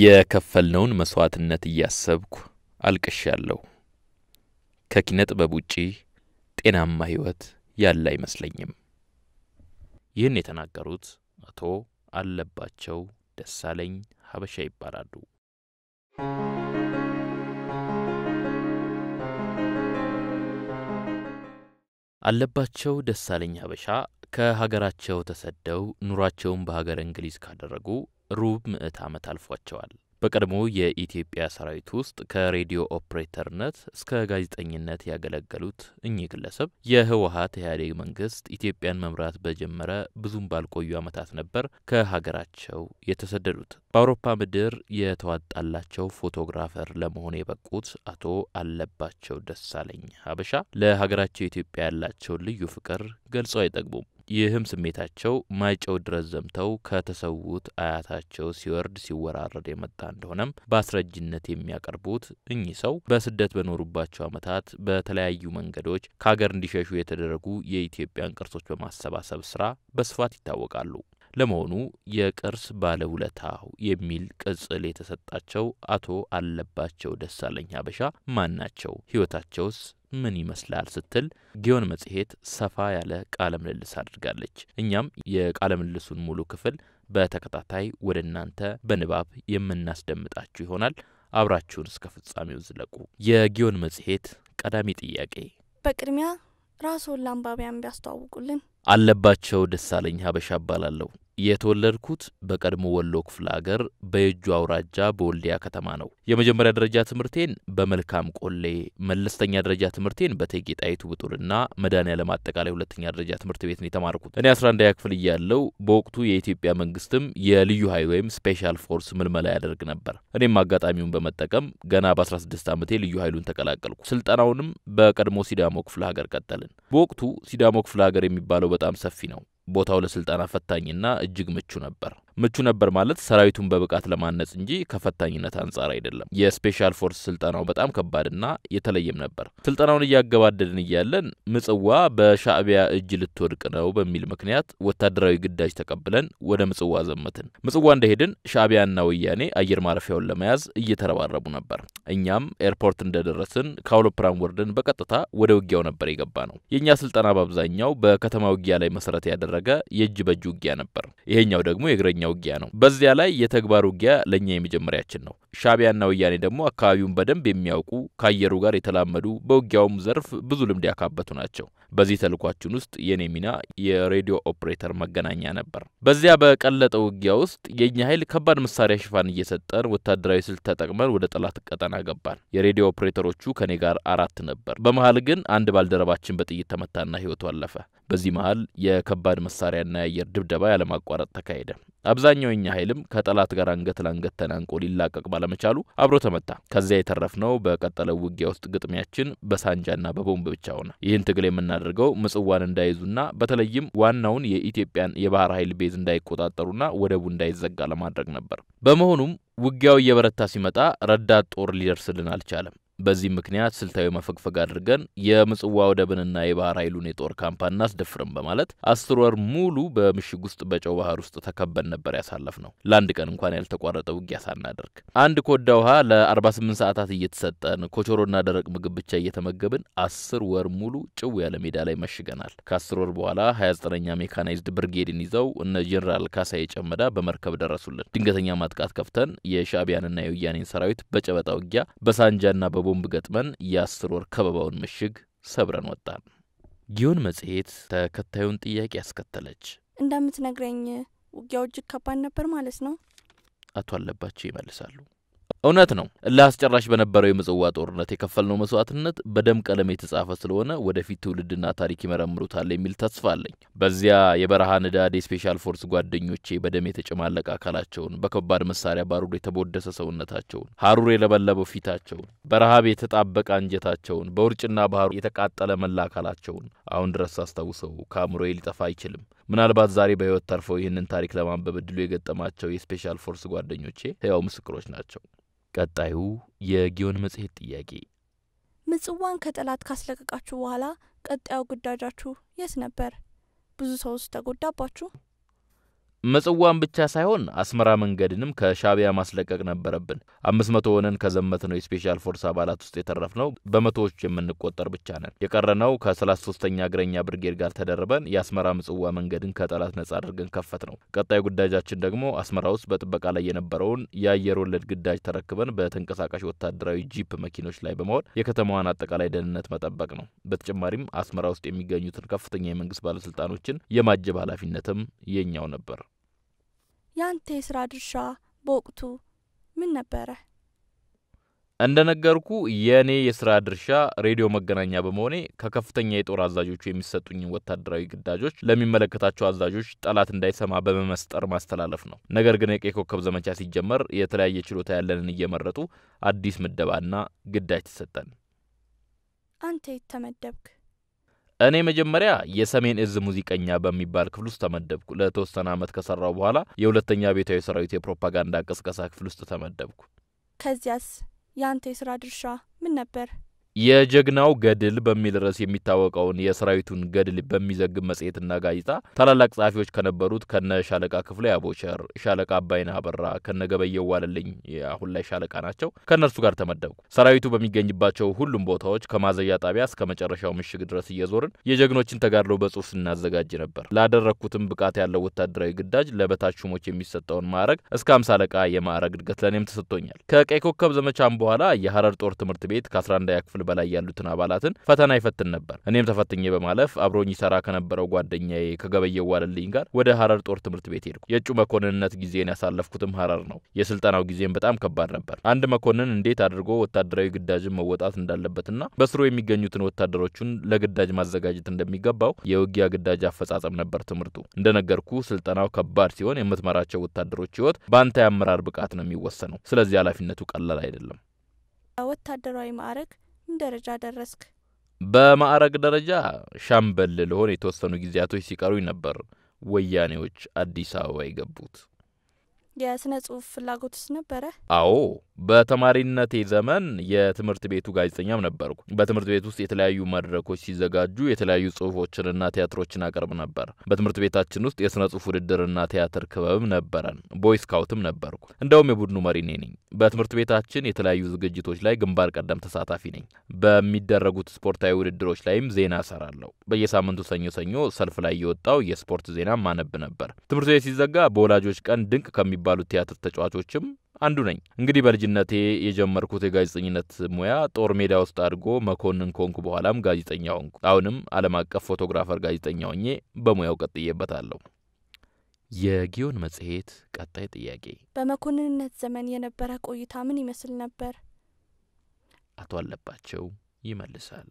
የከፈልነውን መስዋዕትነት እያሰብኩ አልቅሻለሁ። ከኪነ ጥበብ ውጪ ጤናማ ህይወት ያለ አይመስለኝም። ይህን የተናገሩት አቶ አለባቸው ደሳለኝ ሀበሻ ይባላሉ። አለባቸው ደሳለኝ ሀበሻ ከሀገራቸው ተሰደው ኑሯቸውን በሀገር እንግሊዝ ካደረጉ ሩብ ምዕት ዓመት አልፏቸዋል። በቀድሞ የኢትዮጵያ ሰራዊት ውስጥ ከሬዲዮ ኦፕሬተርነት እስከ ጋዜጠኝነት ያገለገሉት እኚህ ግለሰብ የህወሀት ኢህአዴግ መንግስት ኢትዮጵያን መምራት በጀመረ ብዙም ባልቆዩ ዓመታት ነበር ከሀገራቸው የተሰደዱት። በአውሮፓ ምድር የተዋጣላቸው ፎቶግራፈር ለመሆን የበቁት አቶ አለባቸው ደሳለኝ ሀበሻ ለሀገራቸው ኢትዮጵያ ያላቸውን ልዩ ፍቅር ገልጸው አይጠግቡም። ይህም ስሜታቸው ማይጨው ድረስ ዘምተው ከተሰዉት አያታቸው ሲወርድ ሲወራረድ የመጣ እንደሆነም በአስረጅነት የሚያቀርቡት እኚህ ሰው በስደት በኖሩባቸው ዓመታት በተለያዩ መንገዶች ከሀገር እንዲሸሹ የተደረጉ የኢትዮጵያን ቅርሶች በማሰባሰብ ስራ በስፋት ይታወቃሉ። ለመሆኑ የቅርስ ባለውለታው የሚል ቅጽል የተሰጣቸው አቶ አለባቸው ደሳለኝ ሀበሻ ማን ናቸው? ህይወታቸውስ? ምን ይመስላል ስትል ጊዮን መጽሔት ሰፋ ያለ ቃለ ምልልስ አድርጋለች። እኛም የቃለ ምልልሱን ሙሉ ክፍል በተከታታይ ወደ እናንተ በንባብ የምናስደምጣችሁ ይሆናል። አብራችሁን እስከ ፍጻሜው ዝለቁ። የጊዮን መጽሔት ቀዳሚ ጥያቄ፣ በቅድሚያ ራስዎን ለአንባቢያን ቢያስተዋውቁልን። አለባቸው ደሳለኝ ሀበሻ እባላለሁ። የተወለድኩት በቀድሞ ወሎ ክፍለ አገር በየጁ አውራጃ በወልዲያ ከተማ ነው። የመጀመሪያ ደረጃ ትምህርቴን በመልካም ቆሌ፣ መለስተኛ ደረጃ ትምህርቴን በእቴጌ ጣይቱ ብጡልና መድኃኔዓለም አጠቃላይ ሁለተኛ ደረጃ ትምህርት ቤት ነው የተማርኩት። እኔ 11ኛ ክፍል እያለሁ በወቅቱ የኢትዮጵያ መንግስትም የልዩ ኃይል ወይም ስፔሻል ፎርስ ምልመላ ያደርግ ነበር። እኔም አጋጣሚውን በመጠቀም ገና በ16 ዓመቴ ልዩ ኃይሉን ተቀላቀልኩ። ስልጠናውንም በቀድሞ ሲዳሞ ክፍለ ሀገር ቀጠልን። በወቅቱ ሲዳሞ ክፍለ ሀገር የሚባለው በጣም ሰፊ ነው። ቦታው ለስልጠና ፈታኝና እጅግ ምቹ ነበር። ምቹ ነበር ማለት ሰራዊቱን በብቃት ለማነጽ እንጂ ከፈታኝነት አንጻር አይደለም። የስፔሻል ፎርስ ስልጠናው በጣም ከባድና የተለየም ነበር። ስልጠናውን እያገባደድን እያለን ምጽዋ በሻዕቢያ እጅ ልትወድቅ ነው በሚል ምክንያት ወታደራዊ ግዳጅ ተቀብለን ወደ ምጽዋ ዘመትን። ምጽዋ እንደሄድን ሻዕቢያና ወያኔ አየር ማረፊያውን ለመያዝ እየተረባረቡ ነበር። እኛም ኤርፖርት እንደደረስን ከአውሮፕላን ወርደን በቀጥታ ወደ ውጊያው ነበር የገባ ነው። የእኛ ስልጠና በአብዛኛው በከተማ ውጊያ ላይ መሰረት ያደረገ የእጅ በእጅ ውጊያ ነበር። ይሄኛው ደግሞ የእግረኛ ከፍተኛ ውጊያ ነው። በዚያ ላይ የተግባር ውጊያ ለእኛ የመጀመሪያችን ነው። ሻቢያና ወያኔ ደግሞ አካባቢውን በደንብ የሚያውቁ ከአየሩ ጋር የተላመዱ በውጊያውም ዘርፍ ብዙ ልምድ ያካበቱ ናቸው። በዚህ ተልኳችን ውስጥ የኔ ሚና የሬዲዮ ኦፕሬተር መገናኛ ነበር። በዚያ በቀለጠ ውጊያ ውስጥ የእኛ ኃይል ከባድ መሳሪያ ሽፋን እየሰጠን ወታደራዊ ስልት ተጠቅመን ወደ ጠላት ቀጠና ገባን። የሬዲዮ ኦፕሬተሮቹ ከኔ ጋር አራት ነበር። በመሀል ግን አንድ ባልደረባችን በጥይት ተመታና ህይወቱ አለፈ። በዚህ መሀል የከባድ መሳሪያና የአየር ድብደባ ያለማቋረጥ ተካሄደ። አብዛኛው የኛ ኃይልም ከጠላት ጋር አንገት ለአንገት ተናንቆ ሊላቀቅ ባለመቻሉ አብሮ ተመታ። ከዚያ የተረፍነው በቀጠለው ውጊያ ውስጥ ግጥሚያችን በሳንጃና በቦምብ ብቻ ሆነ። ይህን ትግል የምናደርገው ምጽዋን እንዳይዙና በተለይም ዋናውን የኢትዮጵያን የባህር ኃይል ቤዝ እንዳይቆጣጠሩና ወደቡ እንዳይዘጋ ለማድረግ ነበር። በመሆኑም ውጊያው እየበረታ ሲመጣ ረዳት ጦር ሊደርስልን አልቻለም። በዚህ ምክንያት ስልታዊ መፈግፈግ አድርገን የምጽዋ ወደብንና የባህር ኃይሉን የጦር ካምፕ አናስደፍርም በማለት አስር ወር ሙሉ በምሽግ ውስጥ በጨው ባህር ውስጥ ተከበን ነበር ያሳለፍ ነው። ለአንድ ቀን እንኳን ያልተቋረጠ ውጊያ ሳናደርግ አንድ ኮዳ ውሃ ለ48 ሰዓታት እየተሰጠን ኮቾሮና ደረቅ ምግብ ብቻ እየተመገብን አስር ወር ሙሉ ጭው ያለ ሜዳ ላይ መሽገናል። ከአስር ወር በኋላ 29ኛ ሜካናይዝድ ብርጌድን ይዘው እነ ጀኔራል ካሳዬ ጨመዳ በመርከብ ደረሱልን። ድንገተኛ ማጥቃት ከፍተን የሻዕቢያንና የውያኔን ሰራዊት በጨበጣ ውጊያ በሳንጃና በቦ ቦምብ ገጥመን የአስር ወር ከበባውን ምሽግ ሰብረን ወጣን። ጊዮን መጽሔት ተከታዩን ጥያቄ ያስከተለች። እንደምትነግረኝ ውጊያው እጅግ ከባድ ነበር ማለት ነው? አቶ አለባቸው ይመልሳሉ። እውነት ነው። እልህ አስጨራሽ በነበረው የምጽዋ ጦርነት የከፈልነው መስዋዕትነት በደም ቀለም የተጻፈ ስለሆነ ወደፊት ትውልድና ታሪክ ይመረምሩታል የሚል ተስፋ አለኝ። በዚያ የበረሃ ንዳድ የስፔሻል ፎርስ ጓደኞቼ በደም የተጨማለቀ አካላቸውን፣ በከባድ መሳሪያ ባሩድ የተቦደሰ ሰውነታቸውን፣ ሀሩር የለበለበው ፊታቸውን፣ በረሃብ የተጣበቀ አንጀታቸውን፣ በውርጭና ባህሩ የተቃጠለ መላ አካላቸውን አሁን ድረስ አስታውሰው ከአእምሮዬ ሊጠፋ አይችልም። ምናልባት ዛሬ በሕይወት ተርፈው ይህንን ታሪክ ለማንበብ እድሉ የገጠማቸው የስፔሻል ፎርስ ጓደኞቼ ሕያው ምስክሮች ናቸው። ቀጣዩ የጊዮን መጽሔት ጥያቄ ምጽዋን ከጠላት ካስለቀቃችሁ በኋላ ቀጣዩ ግዳጃችሁ የት ነበር? ብዙ ሰውስ ተጎዳባችሁ? ምጽዋን ብቻ ሳይሆን አስመራ መንገድንም ከሻቢያ ማስለቀቅ ነበረብን። አምስት መቶ ሆነን ከዘመት ነው የስፔሻል ፎርስ አባላት ውስጥ የተረፍ ነው በመቶዎች የምንቆጠር ብቻ ነን። የቀረነው ከሰላሳ ሶስተኛ እግረኛ ብርጌድ ጋር ተደርበን የአስመራ ምጽዋ መንገድን ከጠላት ነጻ አድርገን ከፈት ነው። ቀጣዩ ግዳጃችን ደግሞ አስመራ ውስጥ በጥበቃ ላይ የነበረውን የአየር ወለድ ግዳጅ ተረክበን በተንቀሳቃሽ ወታደራዊ ጂፕ መኪኖች ላይ በመሆን የከተማዋን አጠቃላይ ደህንነት መጠበቅ ነው። በተጨማሪም አስመራ ውስጥ የሚገኙትን ከፍተኛ የመንግስት ባለስልጣኖችን የማጀብ ኃላፊነትም የኛው ነበር። ያንተ የስራ ድርሻ በወቅቱ ምን ነበረ? እንደነገርኩ የእኔ የስራ ድርሻ ሬዲዮ መገናኛ በመሆኔ ከከፍተኛ የጦር አዛዦቹ የሚሰጡኝን ወታደራዊ ግዳጆች ለሚመለከታቸው አዛዦች ጠላት እንዳይሰማ በመመስጠር ማስተላለፍ ነው። ነገር ግን የቀይ ኮከብ ዘመቻ ሲጀመር የተለያየ ችሎታ ያለንን እየመረጡ አዲስ ምደባና ግዳጅ ተሰጠን። አንተ የተመደብክ እኔ መጀመሪያ የሰሜን እዝ ሙዚቀኛ በሚባል ክፍል ውስጥ ተመደብኩ። ለተወሰነ ዓመት ከሰራው በኋላ የሁለተኛ ቤታዊ ሰራዊት የፕሮፓጋንዳ ቅስቀሳ ክፍል ውስጥ ተመደብኩ። ከዚያስ የአንተ የስራ ድርሻ ምን ነበር? የጀግናው ገድል በሚል ርዕስ የሚታወቀውን የሰራዊቱን ገድል በሚዘግብ መጽሔትና ጋዜጣ ታላላቅ ጸሐፊዎች ከነበሩት ከነ ሻለቃ ክፍለ አቦቸር፣ ሻለቃ አባይና አበራ፣ ከነ ገበየው ዋለልኝ አሁን ላይ ሻለቃ ናቸው ከእነርሱ ጋር ተመደብኩ። ሰራዊቱ በሚገኝባቸው ሁሉም ቦታዎች ከማዘዣ ጣቢያ እስከ መጨረሻው ምሽግ ድረስ እየዞርን የጀግኖችን ተጋድሎ በጽሁፍ ስናዘጋጅ ነበር። ላደረግኩትም ብቃት ያለው ወታደራዊ ግዳጅ ለበታች ሹሞች የሚሰጠውን ማዕረግ እስከ አምሳ አለቃ የማዕረግ እድገት ለእኔም ተሰጥቶኛል። ከቀይ ኮከብ ዘመቻም በኋላ የሀረር ጦር ትምህርት ቤት ከ 11 ክፍል ከመቻል በላይ ያሉትን አባላትን ፈተና ይፈትን ነበር። እኔም ተፈትኜ በማለፍ አብሮኝ ይሰራ ከነበረው ጓደኛዬ ከገበየው ዋለልኝ ጋር ወደ ሀረር ጦር ትምህርት ቤት ሄድኩ። የእጩ መኮንንነት ጊዜን ያሳለፍኩትም ሀረር ነው። የስልጠናው ጊዜም በጣም ከባድ ነበር። አንድ መኮንን እንዴት አድርጎ ወታደራዊ ግዳጅን መወጣት እንዳለበትና በስሩ የሚገኙትን ወታደሮቹን ለግዳጅ ማዘጋጀት እንደሚገባው የውጊያ ግዳጅ አፈጻጸም ነበር ትምህርቱ። እንደነገርኩ ስልጠናው ከባድ ሲሆን የምትመራቸው ወታደሮች ህይወት በአንተ የአመራር ብቃት ነው የሚወሰነው። ስለዚህ ኃላፊነቱ ቀላል አይደለም። ወታደራዊ ማዕረግ ምን ደረጃ ደረስክ? በማዕረግ ደረጃ ሻምበል ልሆን የተወሰኑ ጊዜያቶች ሲቀሩኝ ነበር ወያኔዎች አዲስ አበባ የገቡት። የስነ ጽሁፍ ፍላጎትስ ነበረ? አዎ በተማሪነቴ ዘመን የትምህርት ቤቱ ጋዜጠኛም ነበርኩ። በትምህርት ቤት ውስጥ የተለያዩ መድረኮች ሲዘጋጁ የተለያዩ ጽሁፎችንና ቲያትሮችን አቀርብ ነበር። በትምህርት ቤታችን ውስጥ የስነ ጽሁፍ ውድድርና ቲያትር ክበብም ነበረን። ቦይ ስካውትም ነበርኩ። እንደውም የቡድኑ መሪ እኔ ነኝ። በትምህርት ቤታችን የተለያዩ ዝግጅቶች ላይ ግንባር ቀደም ተሳታፊ ነኝ። በሚደረጉት ስፖርታዊ ውድድሮች ላይም ዜና እሰራለሁ። በየሳምንቱ ሰኞ ሰኞ ሰልፍ ላይ የወጣው የስፖርት ዜና ማነብ ነበር። ትምህርት ቤት ሲዘጋ በወላጆች ቀን ድንቅ ከሚባሉት ቲያትር ተጫዋቾችም አንዱ ነኝ። እንግዲህ በልጅነቴ የጀመርኩት የጋዜጠኝነት ሙያ ጦር ሜዳ ውስጥ አድጎ መኮንን ኮንኩ፣ በኋላም ጋዜጠኛ ሆንኩ። አሁንም ዓለም አቀፍ ፎቶግራፈር ጋዜጠኛ ሆኜ በሙያው ቀጥዬበታለሁ። የጊዮን መጽሔት ቀጣይ ጥያቄ በመኮንንነት ዘመን የነበረ ቆይታ ምን ይመስል ነበር? አቶ አለባቸው ይመልሳል።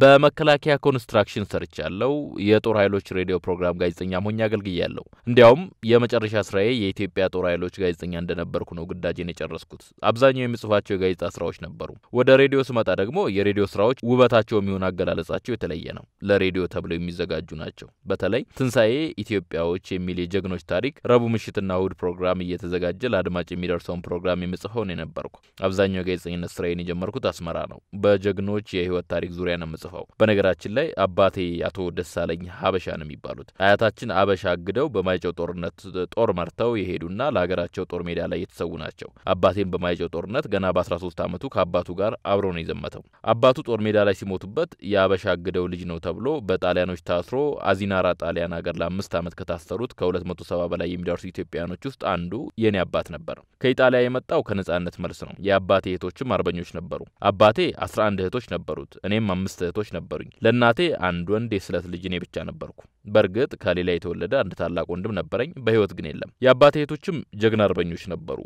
በመከላከያ ኮንስትራክሽን ሰርቻለሁ። የጦር ኃይሎች ሬዲዮ ፕሮግራም ጋዜጠኛ ሆኜ አገልግያለሁ። እንዲያውም የመጨረሻ ስራዬ የኢትዮጵያ ጦር ኃይሎች ጋዜጠኛ እንደነበርኩ ነው ግዳጄን የጨረስኩት። አብዛኛው የምጽፋቸው የጋዜጣ ስራዎች ነበሩ። ወደ ሬዲዮ ስመጣ ደግሞ የሬዲዮ ስራዎች ውበታቸው የሚሆን አገላለጻቸው የተለየ ነው። ለሬዲዮ ተብለው የሚዘጋጁ ናቸው። በተለይ ትንሣኤ ኢትዮጵያዎች የሚል የጀግኖች ታሪክ ረቡዕ ምሽትና እሁድ ፕሮግራም እየተዘጋጀ ለአድማጭ የሚደርሰውን ፕሮግራም የምጽፈው ነው የነበርኩ። አብዛኛው የጋዜጠኝነት ስራዬን የጀመርኩት አስመራ ነው። በጀግኖች የህይወት ታሪክ ዙሪያ ነው የምጽፈው። በነገራችን ላይ አባቴ አቶ ደሳለኝ ሀበሻ ነው የሚባሉት። አያታችን አበሻ አግደው በማይጨው ጦርነት ጦር መርተው የሄዱና ለሀገራቸው ጦር ሜዳ ላይ የተሰዉ ናቸው። አባቴም በማይጨው ጦርነት ገና በ13 ዓመቱ ከአባቱ ጋር አብሮ ነው የዘመተው። አባቱ ጦር ሜዳ ላይ ሲሞቱበት የአበሻ አግደው ልጅ ነው ተብሎ በጣሊያኖች ታስሮ አዚናራ ጣሊያን ሀገር ለአምስት ዓመት ከታሰሩት ከ270 በላይ የሚደርሱ ኢትዮጵያውያኖች ውስጥ አንዱ የኔ አባት ነበር። ከኢጣሊያ የመጣው ከነጻነት መልስ ነው። የአባቴ እህቶችም አርበኞች ነበሩ። አባቴ 11 እህቶች ነበሩት። እኔም አምስት እህቶች ነበሩኝ። ለእናቴ አንድ ወንድ የስለት ልጅ እኔ ብቻ ነበርኩ። በእርግጥ ከሌላ የተወለደ አንድ ታላቅ ወንድም ነበረኝ፣ በህይወት ግን የለም። የአባቴ እህቶችም ጀግና አርበኞች ነበሩ።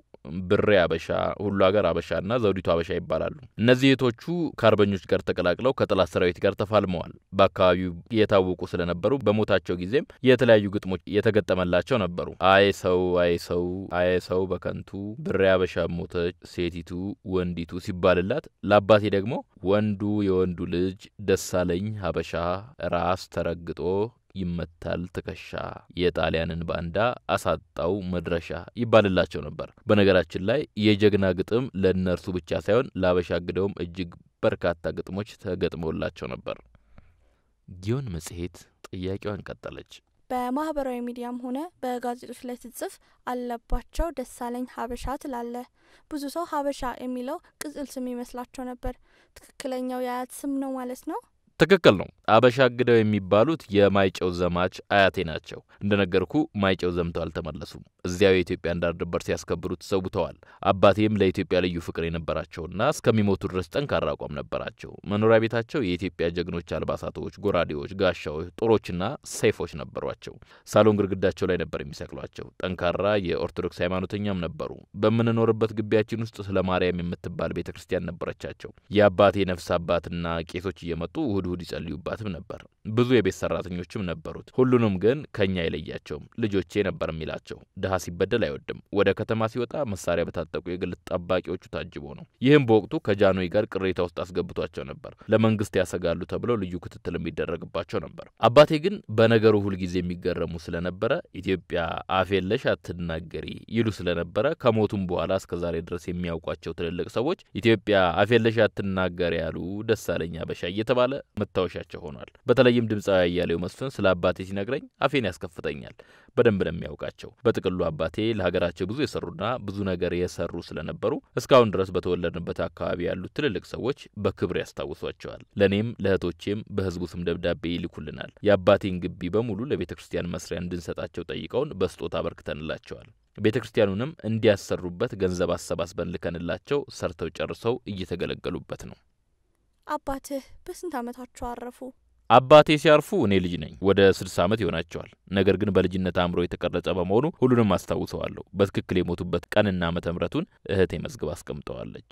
ብሬ አበሻ፣ ሁሉ ሀገር አበሻና ዘውዲቱ አበሻ ይባላሉ። እነዚህ እህቶቹ ከአርበኞች ጋር ተቀላቅለው ከጠላት ሰራዊት ጋር ተፋልመዋል። በአካባቢው የታወቁ ስለነበሩ በሞታቸው ጊዜም የተለያዩ ግጥሞች የተገጠመላቸው ነበሩ። አይ ሰው አይ ሰው አይ ሰው በከንቱ ብሬ አበሻ ሞተች ሴቲቱ ወንዲቱ ሲባልላት ለአባቴ ደግሞ ወንዱ የወንዱ ልጅ ደሳለኝ ሀበሻ ራስ ተረግጦ ይመታል ትከሻ፣ የጣሊያንን ባንዳ አሳጣው መድረሻ ይባልላቸው ነበር። በነገራችን ላይ የጀግና ግጥም ለእነርሱ ብቻ ሳይሆን ለሀበሻ ግደውም እጅግ በርካታ ግጥሞች ተገጥሞላቸው ነበር። ጊዮን መጽሔት ጥያቄዋን ቀጠለች። በማህበራዊ ሚዲያም ሆነ በጋዜጦች ላይ ስጽፍ አለባቸው ደሳለኝ ሀበሻ ትላለ። ብዙ ሰው ሀበሻ የሚለው ቅጽል ስም ይመስላቸው ነበር። ትክክለኛው የአያት ስም ነው ማለት ነው? ትክክል ነው። አበሻግደው የሚባሉት የማይጨው ዘማች አያቴ ናቸው። እንደነገርኩ ማይጨው ዘምተው አልተመለሱም። እዚያው የኢትዮጵያ እንዳር ድንበር ሲያስከብሩ ሰውተዋል። አባቴም ለኢትዮጵያ ልዩ ፍቅር የነበራቸውና እስከሚሞቱ ድረስ ጠንካራ አቋም ነበራቸው። መኖሪያ ቤታቸው የኢትዮጵያ ጀግኖች አልባሳቶች፣ ጎራዴዎች፣ ጋሻዎች፣ ጦሮችና ሰይፎች ነበሯቸው። ሳሎን ግድግዳቸው ላይ ነበር የሚሰቅሏቸው። ጠንካራ የኦርቶዶክስ ሃይማኖተኛም ነበሩ። በምንኖርበት ግቢያችን ውስጥ ስለ ማርያም የምትባል ቤተ ክርስቲያን ነበረቻቸው። የአባቴ ነፍስ አባትና ቄሶች እየመጡ እሁድ እሁድ ይጸልዩባት de me ብዙ የቤት ሰራተኞችም ነበሩት። ሁሉንም ግን ከኛ አይለያቸውም። ልጆቼ ነበር የሚላቸው። ድሀ ሲበደል አይወድም። ወደ ከተማ ሲወጣ መሳሪያ በታጠቁ የግል ጠባቂዎቹ ታጅቦ ነው። ይህም በወቅቱ ከጃንሆይ ጋር ቅሬታ ውስጥ አስገብቷቸው ነበር። ለመንግስት ያሰጋሉ ተብለው ልዩ ክትትል የሚደረግባቸው ነበር። አባቴ ግን በነገሩ ሁልጊዜ የሚገረሙ ስለነበረ ኢትዮጵያ አፍ የለሽ አትናገሪ ይሉ ስለነበረ ከሞቱም በኋላ እስከዛሬ ድረስ የሚያውቋቸው ትልልቅ ሰዎች ኢትዮጵያ አፍ የለሽ አትናገሪ ያሉ ደሳለኛ በሻ እየተባለ መታወሻቸው ሆኗል። በተለይ በተለይም ድምፃዊ አያሌው መስፍን ስለ አባቴ ሲነግረኝ አፌን ያስከፍተኛል። በደንብ ነው የሚያውቃቸው። በጥቅሉ አባቴ ለሀገራቸው ብዙ የሰሩና ብዙ ነገር የሰሩ ስለነበሩ እስካሁን ድረስ በተወለድንበት አካባቢ ያሉት ትልልቅ ሰዎች በክብር ያስታውሷቸዋል። ለእኔም ለእህቶቼም በህዝቡ ስም ደብዳቤ ይልኩልናል። የአባቴን ግቢ በሙሉ ለቤተ ክርስቲያን መስሪያ እንድንሰጣቸው ጠይቀውን በስጦታ አበርክተንላቸዋል። ቤተ ክርስቲያኑንም እንዲያሰሩበት ገንዘብ አሰባስበን ልከንላቸው ሰርተው ጨርሰው እየተገለገሉበት ነው። አባትህ በስንት ዓመታቸው አረፉ? አባቴ ሲያርፉ እኔ ልጅ ነኝ፣ ወደ ስድሳ ዓመት ይሆናቸዋል። ነገር ግን በልጅነት አእምሮ የተቀረጸ በመሆኑ ሁሉንም አስታውሰዋለሁ። በትክክል የሞቱበት ቀንና ዓመተ ምሕረቱን እህቴ መዝግብ አስቀምጠዋለች።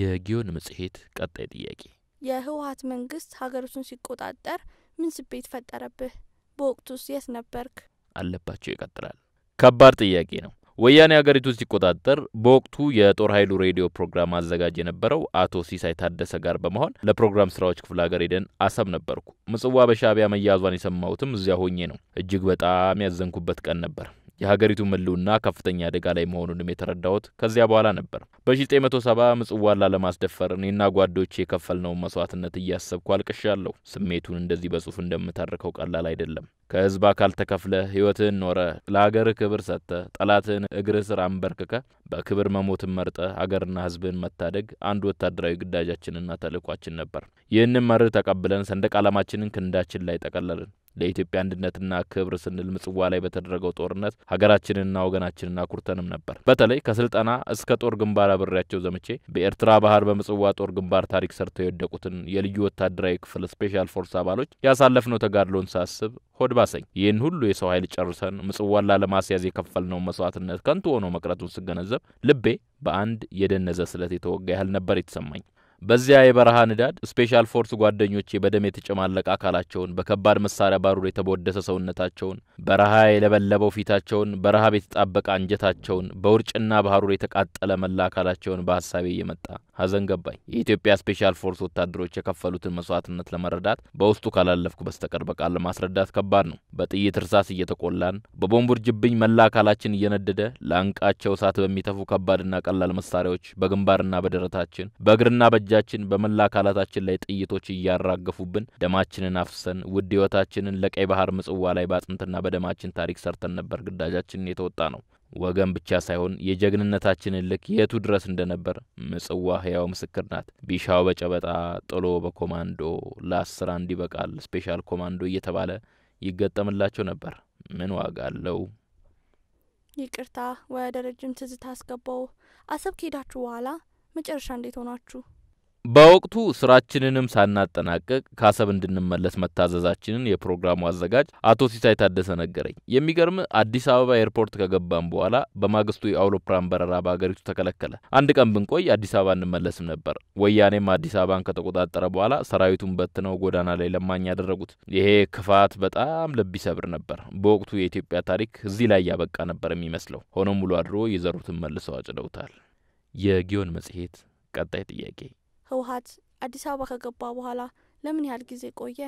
የጊዮን መጽሔት ቀጣይ ጥያቄ፣ የህወሀት መንግስት ሀገሪቱን ሲቆጣጠር ምን ስሜት ፈጠረብህ? በወቅቱስ የት ነበርክ? አለባቸው ይቀጥላል። ከባድ ጥያቄ ነው። ወያኔ ሀገሪቱ ሲቆጣጠር በወቅቱ የጦር ኃይሉ ሬዲዮ ፕሮግራም አዘጋጅ የነበረው አቶ ሲሳይ ታደሰ ጋር በመሆን ለፕሮግራም ስራዎች ክፍለ ሀገር ሄደን አሰብ ነበርኩ። ምጽዋ በሻቢያ መያዟን የሰማሁትም እዚያ ሆኜ ነው። እጅግ በጣም ያዘንኩበት ቀን ነበር። የሀገሪቱ ምልውና ከፍተኛ አደጋ ላይ መሆኑንም የተረዳሁት ከዚያ በኋላ ነበር። በ1970 ምጽዋን ላለማስደፈር እኔና ጓዶች የከፈልነውን መስዋዕትነት እያሰብኩ አልቅሻለሁ። ስሜቱን እንደዚህ በጽሁፍ እንደምታርከው ቀላል አይደለም። ከህዝብ አካል ተከፍለ ህይወትህን ኖረ ለአገርህ ክብር ሰጥተ ጠላትህን እግር ስር አንበርክከ በክብር መሞትን መርጠ አገርና ህዝብህን መታደግ አንድ ወታደራዊ ግዳጃችንና ተልእኳችን ነበር። ይህንም መርህ ተቀብለን ሰንደቅ ዓላማችንን ክንዳችን ላይ ጠቀለልን። ለኢትዮጵያ አንድነትና ክብር ስንል ምጽዋ ላይ በተደረገው ጦርነት ሀገራችንና ወገናችንን አኩርተንም ነበር። በተለይ ከስልጠና እስከ ጦር ግንባር አብሬያቸው ዘመቼ በኤርትራ ባህር በምጽዋ ጦር ግንባር ታሪክ ሰርተው የወደቁትን የልዩ ወታደራዊ ክፍል ስፔሻል ፎርስ አባሎች ያሳለፍነው ተጋድሎን ሳስብ ሆድባ ባሰኝ። ይህን ሁሉ የሰው ኃይል ጨርሰን ምጽዋን ላለማስያዝ የከፈልነውን መስዋዕትነት ከንቱ ሆኖ መቅረቱን ስገነዘብ ልቤ በአንድ የደነዘ ስለት የተወጋ ያህል ነበር የተሰማኝ። በዚያ የበረሃ ንዳድ ስፔሻል ፎርስ ጓደኞቼ በደም የተጨማለቀ አካላቸውን፣ በከባድ መሳሪያ ባሩር የተቦደሰ ሰውነታቸውን፣ በረሃ የለበለበው ፊታቸውን፣ በረሃብ የተጣበቀ አንጀታቸውን፣ በውርጭና በሀሩር የተቃጠለ መላ አካላቸውን በሀሳቤ እየመጣ ሀዘን ገባኝ። የኢትዮጵያ ስፔሻል ፎርስ ወታደሮች የከፈሉትን መስዋዕትነት ለመረዳት በውስጡ ካላለፍኩ በስተቀር በቃል ለማስረዳት ከባድ ነው። በጥይት እርሳስ እየተቆላን በቦምብ ውርጅብኝ መላ አካላችን እየነደደ ለአንቃቸው እሳት በሚተፉ ከባድና ቀላል መሳሪያዎች በግንባርና በደረታችን በእግርና በጃ በእጃችን በመላ አካላታችን ላይ ጥይቶች እያራገፉብን ደማችንን አፍሰን ውድ ሕይወታችንን ለቀይ ባህር ምጽዋ ላይ በአጥንትና በደማችን ታሪክ ሰርተን ነበር ግዳጃችንን የተወጣ ነው። ወገን ብቻ ሳይሆን የጀግንነታችንን ልክ የቱ ድረስ እንደነበር ምጽዋ ህያው ምስክር ናት። ቢሻው በጨበጣ ጥሎ በኮማንዶ ለአስራ እንዲበቃል ስፔሻል ኮማንዶ እየተባለ ይገጠምላቸው ነበር። ምን ዋጋ አለው? ይቅርታ ወደ ረጅም ትዝታ አስገባው። አሰብ ከሄዳችሁ በኋላ መጨረሻ እንዴት ሆናችሁ? በወቅቱ ስራችንንም ሳናጠናቀቅ ከሰብ እንድንመለስ መታዘዛችንን የፕሮግራሙ አዘጋጅ አቶ ሲሳይ ታደሰ ነገረኝ። የሚገርም አዲስ አበባ ኤርፖርት ከገባም በኋላ በማግስቱ የአውሮፕላን በረራ በሀገሪቱ ተከለከለ። አንድ ቀን ብንቆይ አዲስ አበባ እንመለስም ነበር። ወያኔም አዲስ አበባን ከተቆጣጠረ በኋላ ሰራዊቱን በትነው ጎዳና ላይ ለማኝ ያደረጉት። ይሄ ክፋት በጣም ልብ ይሰብር ነበር። በወቅቱ የኢትዮጵያ ታሪክ እዚህ ላይ ያበቃ ነበር የሚመስለው። ሆኖም ውሎ አድሮ የዘሩትን መልሰው አጭደውታል። የጊዮን መጽሔት ቀጣይ ጥያቄ ህወሀት አዲስ አበባ ከገባ በኋላ ለምን ያህል ጊዜ ቆየ?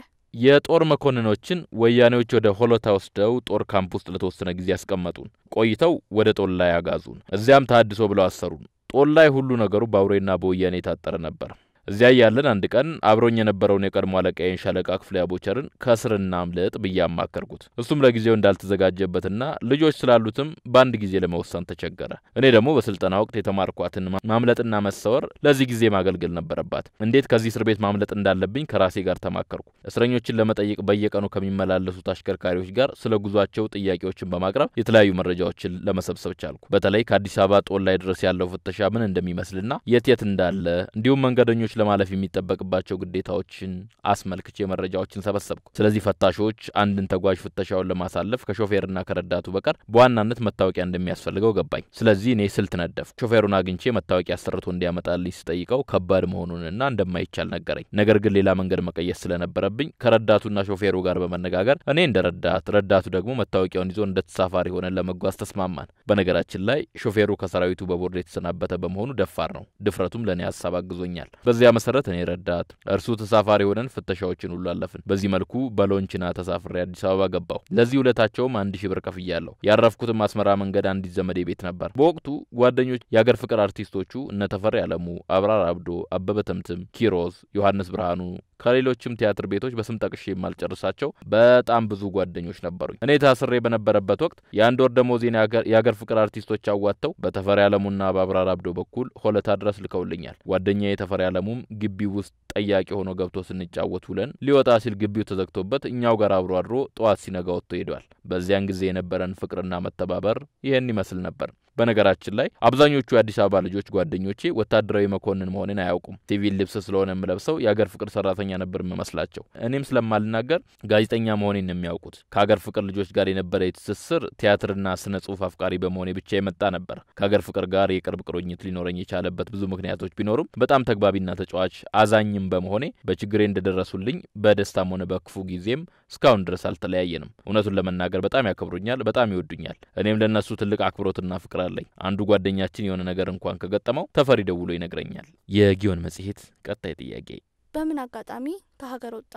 የጦር መኮንኖችን ወያኔዎች ወደ ሆሎታ ወስደው ጦር ካምፕ ውስጥ ለተወሰነ ጊዜ ያስቀመጡን። ቆይተው ወደ ጦላይ አጋዙን። እዚያም ታድሶ ብለው አሰሩን። ጦላይ ሁሉ ነገሩ በአውሬና በወያኔ የታጠረ ነበር። እዚያ እያለን አንድ ቀን አብሮኝ የነበረውን የቀድሞ አለቃዬን ሻለቃ ክፍሌ አቦቸርን ከስርና አምልጥ ብዬ አማከርኩት። እሱም ለጊዜው እንዳልተዘጋጀበትና ልጆች ስላሉትም በአንድ ጊዜ ለመወሰን ተቸገረ። እኔ ደግሞ በስልጠና ወቅት የተማርኳትን ማምለጥና መሰወር ለዚህ ጊዜ ማገልገል ነበረባት። እንዴት ከዚህ እስር ቤት ማምለጥ እንዳለብኝ ከራሴ ጋር ተማከርኩ። እስረኞችን ለመጠየቅ በየቀኑ ከሚመላለሱት አሽከርካሪዎች ጋር ስለ ጉዟቸው ጥያቄዎችን በማቅረብ የተለያዩ መረጃዎችን ለመሰብሰብ ቻልኩ። በተለይ ከአዲስ አበባ ጦላይ ድረስ ያለው ፍተሻ ምን እንደሚመስልና የት የት እንዳለ እንዲሁም መንገደኞች ለማለፍ የሚጠበቅባቸው ግዴታዎችን አስመልክቼ መረጃዎችን ሰበሰብኩ። ስለዚህ ፈታሾች አንድን ተጓዥ ፍተሻውን ለማሳለፍ ከሾፌርና ከረዳቱ በቀር በዋናነት መታወቂያ እንደሚያስፈልገው ገባኝ። ስለዚህ እኔ ስልት ነደፍ ሾፌሩን አግኝቼ መታወቂያ አሰርቶ እንዲያመጣልኝ ስጠይቀው ከባድ መሆኑንና እንደማይቻል ነገረኝ። ነገር ግን ሌላ መንገድ መቀየስ ስለነበረብኝ ከረዳቱና ሾፌሩ ጋር በመነጋገር እኔ እንደ ረዳት፣ ረዳቱ ደግሞ መታወቂያውን ይዞ እንደ ተሳፋሪ ሆነን ለመጓዝ ተስማማን። በነገራችን ላይ ሾፌሩ ከሰራዊቱ በቦርድ የተሰናበተ በመሆኑ ደፋር ነው። ድፍረቱም ለእኔ ሀሳብ አግዞኛል። በዚያ በዚያ መሰረት እኔ ረዳት፣ እርሱ ተሳፋሪ ሆነን ፍተሻዎችን ሁሉ አለፍን። በዚህ መልኩ በሎንችና ተሳፍሬ አዲስ አበባ ገባሁ። ለዚህ ውለታቸውም አንድ ሺህ ብር ከፍያለሁ። ያረፍኩትም አስመራ መንገድ አንዲት ዘመዴ ቤት ነበር። በወቅቱ ጓደኞች የአገር ፍቅር አርቲስቶቹ እነ ተፈሪ አለሙ፣ አብራር አብዶ፣ አበበ ተምትም፣ ኪሮስ፣ ዮሐንስ ብርሃኑ ከሌሎችም ቲያትር ቤቶች በስም ጠቅሼ የማልጨርሳቸው በጣም ብዙ ጓደኞች ነበሩኝ። እኔ ታስሬ በነበረበት ወቅት የአንድ ወር ደሞዜን የአገር ፍቅር አርቲስቶች አዋጥተው በተፈሪ አለሙና በአብራር አብዶ በኩል ሆለታ ድረስ ልከውልኛል። ጓደኛ የተፈሪ አለሙ ተቃውሞም ግቢው ውስጥ ጠያቂ ሆኖ ገብቶ ስንጫወት ውለን ሊወጣ ሲል ግቢው ተዘግቶበት እኛው ጋር አብሮ አድሮ ጠዋት ሲነጋ ወጥቶ ሄዷል። በዚያን ጊዜ የነበረን ፍቅርና መተባበር ይህን ይመስል ነበር። በነገራችን ላይ አብዛኞቹ የአዲስ አበባ ልጆች ጓደኞቼ ወታደራዊ መኮንን መሆኔን አያውቁም። ሲቪል ልብስ ስለሆነ የምለብሰው የአገር ፍቅር ሰራተኛ ነበር የምመስላቸው። እኔም ስለማልናገር ጋዜጠኛ መሆኔን የሚያውቁት ከአገር ፍቅር ልጆች ጋር የነበረ ትስስር ቲያትርና ስነ ጽሁፍ አፍቃሪ በመሆኔ ብቻ የመጣ ነበር። ከአገር ፍቅር ጋር የቅርብ ቁርኝት ሊኖረኝ የቻለበት ብዙ ምክንያቶች ቢኖሩም በጣም ተግባቢና ተጫዋች አዛኝም በመሆኔ በችግሬ እንደደረሱልኝ በደስታም ሆነ በክፉ ጊዜም እስካሁን ድረስ አልተለያየንም። እውነቱን ለመናገር በጣም ያከብሩኛል፣ በጣም ይወዱኛል። እኔም ለእነሱ ትልቅ አክብሮትና ፍቅር አለኝ። አንዱ ጓደኛችን የሆነ ነገር እንኳን ከገጠመው ተፈሪ ደውሎ ይነግረኛል። የጊዮን መጽሔት ቀጣይ ጥያቄ በምን አጋጣሚ ከሀገር ወጣ?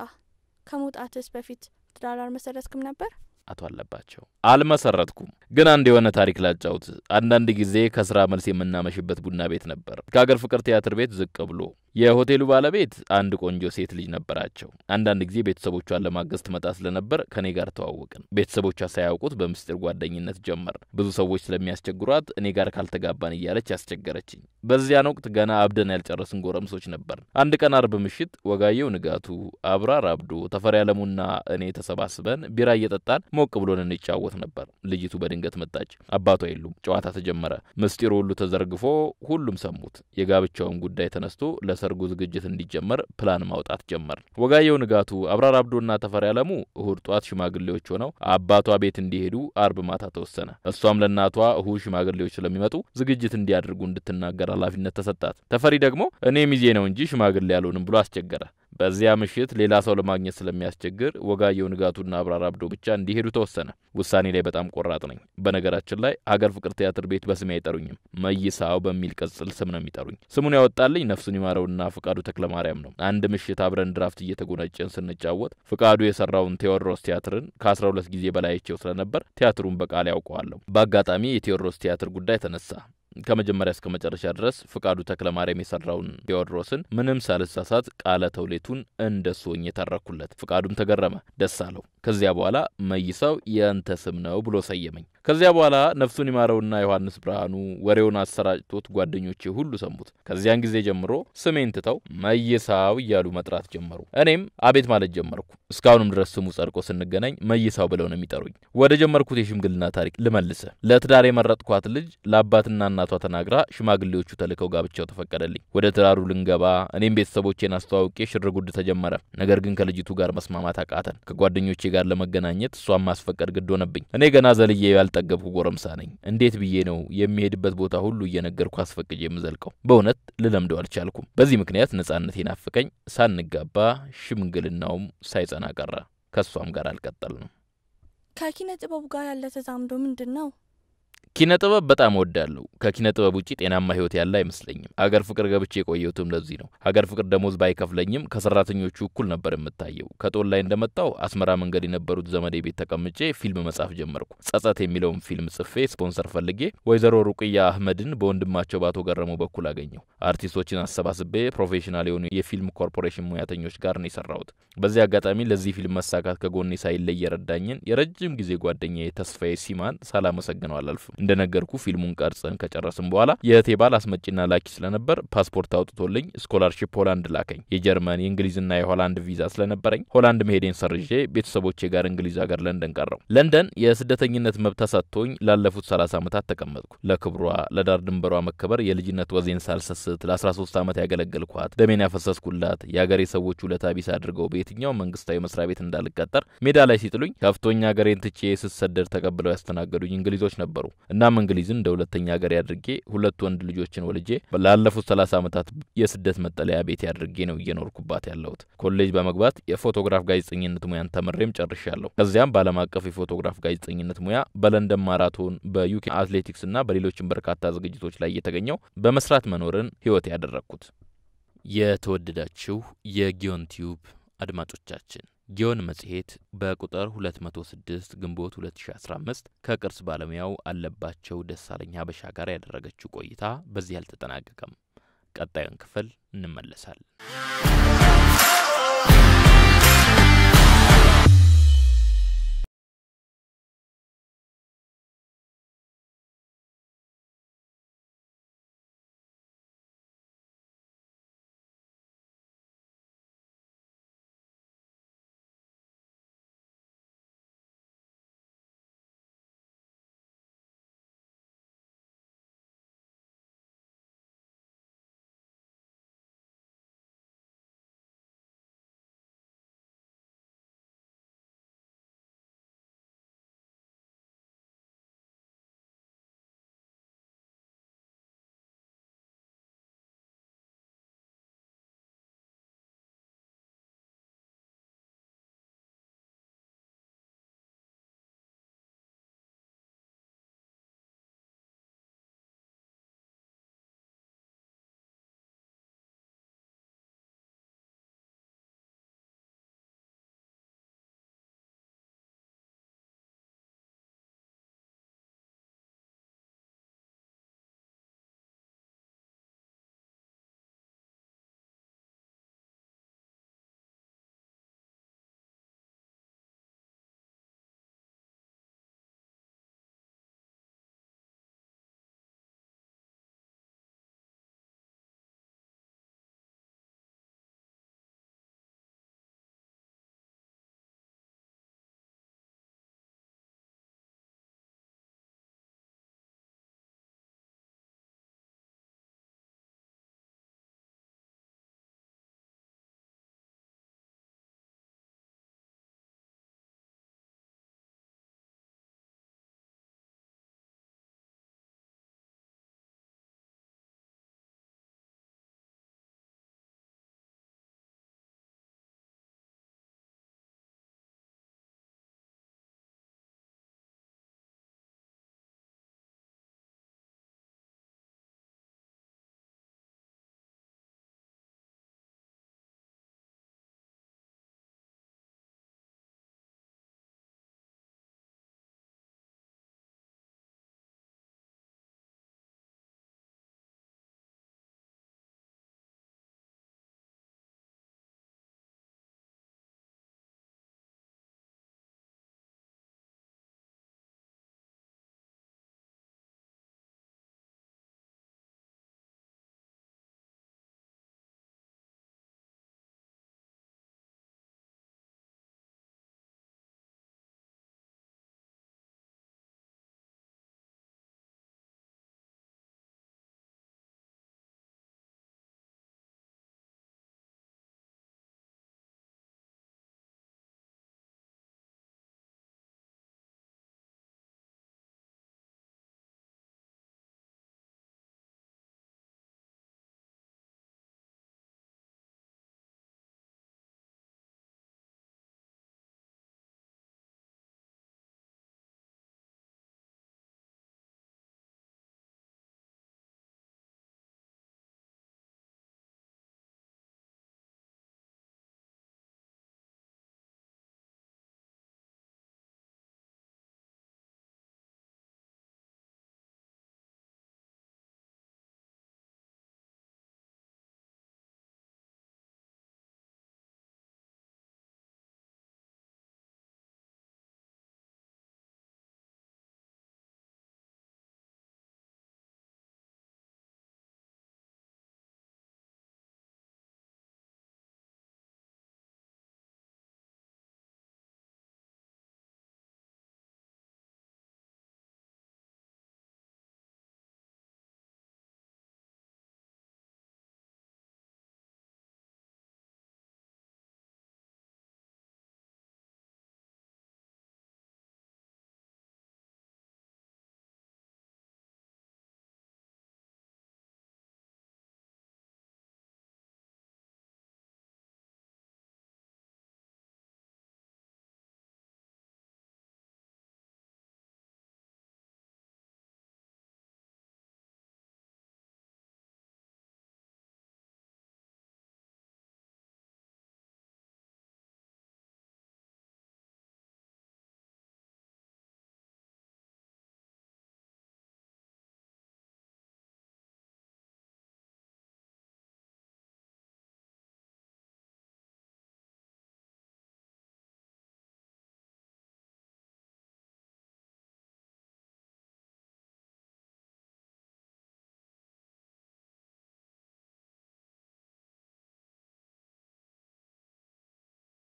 ከመውጣትስ በፊት ትዳር አልመሰረትክም ነበር? አቶ አለባቸው አልመሰረትኩም፣ ግን አንድ የሆነ ታሪክ ላጫውት። አንዳንድ ጊዜ ከስራ መልስ የምናመሽበት ቡና ቤት ነበር። ከሀገር ፍቅር ቲያትር ቤት ዝቅ ብሎ የሆቴሉ ባለቤት አንድ ቆንጆ ሴት ልጅ ነበራቸው። አንዳንድ ጊዜ ቤተሰቦቿን ለማገዝ ትመጣ ስለነበር ከኔ ጋር ተዋወቅን። ቤተሰቦቿ ሳያውቁት በምስጢር ጓደኝነት ጀመር። ብዙ ሰዎች ስለሚያስቸግሯት እኔ ጋር ካልተጋባን እያለች ያስቸገረችኝ። በዚያን ወቅት ገና አብደን ያልጨረስን ጎረምሶች ነበር። አንድ ቀን አርብ ምሽት ወጋየው ንጋቱ፣ አብራር አብዶ፣ ተፈሪ አለሙና እኔ ተሰባስበን ቢራ እየጠጣን ሞቅ ብሎን እንጫወት ነበር። ልጅቱ በድንገት መጣች። አባቷ የሉም። ጨዋታ ተጀመረ። ምስጢሩ ሁሉ ተዘርግፎ ሁሉም ሰሙት። የጋብቻውን ጉዳይ ተነስቶ ለ ለሰርጉ ዝግጅት እንዲጀመር ፕላን ማውጣት ጀመር። ወጋየው ንጋቱ፣ አብራር አብዶና ተፈሪ አለሙ እሁድ ጧት ሽማግሌዎች ሆነው አባቷ ቤት እንዲሄዱ አርብ ማታ ተወሰነ። እሷም ለእናቷ እሁድ ሽማግሌዎች ስለሚመጡ ዝግጅት እንዲያደርጉ እንድትናገር ኃላፊነት ተሰጣት። ተፈሪ ደግሞ እኔ ሚዜ ነው እንጂ ሽማግሌ አልሆንም ብሎ አስቸገረ። በዚያ ምሽት ሌላ ሰው ለማግኘት ስለሚያስቸግር ወጋየው ንጋቱና አብራር አብዶ ብቻ እንዲሄዱ ተወሰነ። ውሳኔ ላይ በጣም ቆራጥ ነኝ። በነገራችን ላይ ሀገር ፍቅር ቲያትር ቤት በስሜ አይጠሩኝም፣ መይሳው በሚል ቅጽል ስም ነው የሚጠሩኝ። ስሙን ያወጣልኝ ነፍሱን ይማረውና ፍቃዱ ተክለማርያም ነው። አንድ ምሽት አብረን ድራፍት እየተጎነጨን ስንጫወት ፍቃዱ የሰራውን ቴዎድሮስ ቲያትርን ከአስራ ሁለት ጊዜ በላይቸው ስለነበር ቲያትሩን በቃል ያውቀዋለሁ። በአጋጣሚ የቴዎድሮስ ቲያትር ጉዳይ ተነሳ። ከመጀመሪያ እስከ መጨረሻ ድረስ ፍቃዱ ተክለ ማርያም የሰራውን ቴዎድሮስን ምንም ሳልሳሳት ቃለ ተውሌቱን እንደሱ ሆኜ የተረኩለት። ፍቃዱም ተገረመ፣ ደስ አለው። ከዚያ በኋላ መይሳው የእንተ ስም ነው ብሎ ሰየመኝ። ከዚያ በኋላ ነፍሱን ይማረውና ዮሐንስ ብርሃኑ ወሬውን አሰራጭቶት ጓደኞቼ ሁሉ ሰሙት። ከዚያን ጊዜ ጀምሮ ስሜን ትተው መይሳው እያሉ መጥራት ጀመሩ። እኔም አቤት ማለት ጀመርኩ። እስካሁንም ድረስ ስሙ ጸድቆ ስንገናኝ መይሳው ብለው ነው የሚጠሩኝ። ወደ ጀመርኩት የሽምግልና ታሪክ ልመልሰ። ለትዳር የመረጥኳት ልጅ ለአባትና እናቷ ተናግራ ሽማግሌዎቹ ተልከው ጋብቻው ተፈቀደልኝ። ወደ ትዳሩ ልንገባ እኔም ቤተሰቦቼን አስተዋውቄ ሽርጉድ ተጀመረ። ነገር ግን ከልጅቱ ጋር መስማማት አቃተን። ከጓደኞቼ ከልጆቼ ጋር ለመገናኘት እሷን ማስፈቀድ ግድ ሆነብኝ። እኔ ገና ዘልዬ ያልጠገብኩ ጎረምሳ ነኝ። እንዴት ብዬ ነው የሚሄድበት ቦታ ሁሉ እየነገርኩ አስፈቅጄ የምዘልቀው? በእውነት ልለምደው አልቻልኩም። በዚህ ምክንያት ነጻነት ናፍቀኝ፣ ሳንጋባ ሽምግልናውም ሳይጸና ቀረ። ከእሷም ጋር አልቀጠልንም። ከኪነ ጥበቡ ጋር ያለ ተዛምዶ ምንድን ነው? ኪነ ጥበብ በጣም ወዳለሁ። ከኪነ ጥበብ ውጭ ጤናማ ህይወት ያለ አይመስለኝም። ሀገር ፍቅር ገብቼ የቆየሁትም ለዚህ ነው። ሀገር ፍቅር ደሞዝ ባይከፍለኝም ከሰራተኞቹ እኩል ነበር የምታየው። ከጦል ላይ እንደመጣው አስመራ መንገድ የነበሩት ዘመዴ ቤት ተቀምጬ ፊልም መጻፍ ጀመርኩ። ጸጸት የሚለውን ፊልም ጽፌ ስፖንሰር ፈልጌ ወይዘሮ ሩቅያ አህመድን በወንድማቸው በአቶ ገረሙ በኩል አገኘው። አርቲስቶችን አሰባስቤ ፕሮፌሽናል የሆኑ የፊልም ኮርፖሬሽን ሙያተኞች ጋር ነው የሰራሁት። በዚህ አጋጣሚ ለዚህ ፊልም መሳካት ከጎኔ ሳይለይ የረዳኝን የረጅም ጊዜ ጓደኛ ተስፋዬ ሲማን ሳላመሰግነው አላልፍም። እንደነገርኩ ፊልሙን ቀርጸን ከጨረስን በኋላ የቴባል አስመጪና ላኪ ስለነበር ፓስፖርት አውጥቶልኝ ስኮላርሺፕ ሆላንድ ላከኝ። የጀርመን የእንግሊዝና የሆላንድ ቪዛ ስለነበረኝ ሆላንድ መሄዴን ሰርዤ ቤተሰቦቼ ጋር እንግሊዝ ሀገር ለንደን ቀረው። ለንደን የስደተኝነት መብት ተሰጥቶኝ ላለፉት 30 ዓመታት ተቀመጥኩ። ለክብሯ ለዳር ድንበሯ መከበር የልጅነት ወዜን ሳልሰስት ለ13 ዓመት ያገለገልኳት ደሜን ያፈሰስኩላት የአገሬ ሰዎች ውለታ ቢስ አድርገው በየትኛው መንግስታዊ መስሪያ ቤት እንዳልቀጠር ሜዳ ላይ ሲጥሉኝ ከፍቶኝ አገሬን ትቼ ስሰደድ ተቀብለው ያስተናገዱኝ እንግሊዞች ነበሩ። እናም እንግሊዝን እንደ ሁለተኛ ሀገር አድርጌ ሁለት ወንድ ልጆችን ወልጄ ላለፉት ሰላሳ ዓመታት የስደት መጠለያ ቤት አድርጌ ነው እየኖርኩባት ያለሁት። ኮሌጅ በመግባት የፎቶግራፍ ጋዜጠኝነት ሙያን ተምሬም ጨርሻለሁ። ከዚያም በዓለም አቀፍ የፎቶግራፍ ጋዜጠኝነት ሙያ በለንደን ማራቶን፣ በዩኬ አትሌቲክስ እና በሌሎችም በርካታ ዝግጅቶች ላይ እየተገኘው በመስራት መኖርን ህይወት ያደረግኩት። የተወደዳችሁ የጊዮን ቲዩብ አድማጮቻችን ጊዮን መጽሔት በቁጥር 206 ግንቦት 2015 ከቅርስ ባለሙያው አለባቸው ደሳለኛ በሻ ጋር ያደረገችው ቆይታ በዚህ አልተጠናቀቀም። ቀጣዩን ክፍል እንመለሳለን።